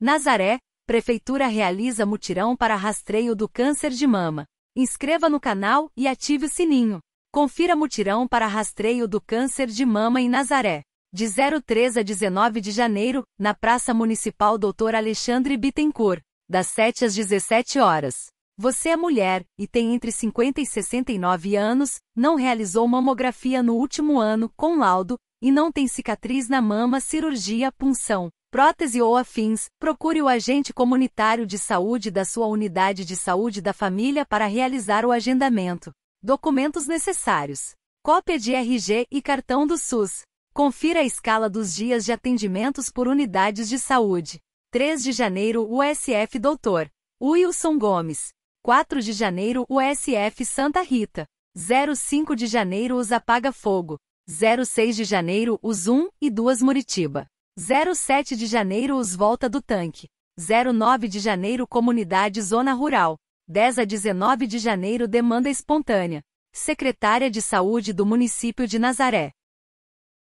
Nazaré, Prefeitura realiza mutirão para rastreio do câncer de mama. Inscreva no canal e ative o sininho. Confira mutirão para rastreio do câncer de mama em Nazaré. De 03 a 19 de janeiro, na Praça Municipal Dr. Alexandre Bittencourt, das 7 às 17 horas. Você é mulher e tem entre 50 e 69 anos, não realizou mamografia no último ano com laudo e não tem cicatriz na mama, cirurgia, punção prótese ou afins, procure o agente comunitário de saúde da sua unidade de saúde da família para realizar o agendamento. Documentos necessários: cópia de RG e cartão do SUS. Confira a escala dos dias de atendimentos por unidades de saúde. 3 de janeiro USF Doutor Wilson Gomes. 4 de janeiro USF Santa Rita. 05 de janeiro Os Apaga Fogo. 06 de janeiro Os 1 e 2 Muritiba. 07 de janeiro Os Volta do Tanque. 09 de janeiro Comunidade Zona Rural. 10 a 19 de janeiro Demanda Espontânea. Secretária de Saúde do Município de Nazaré.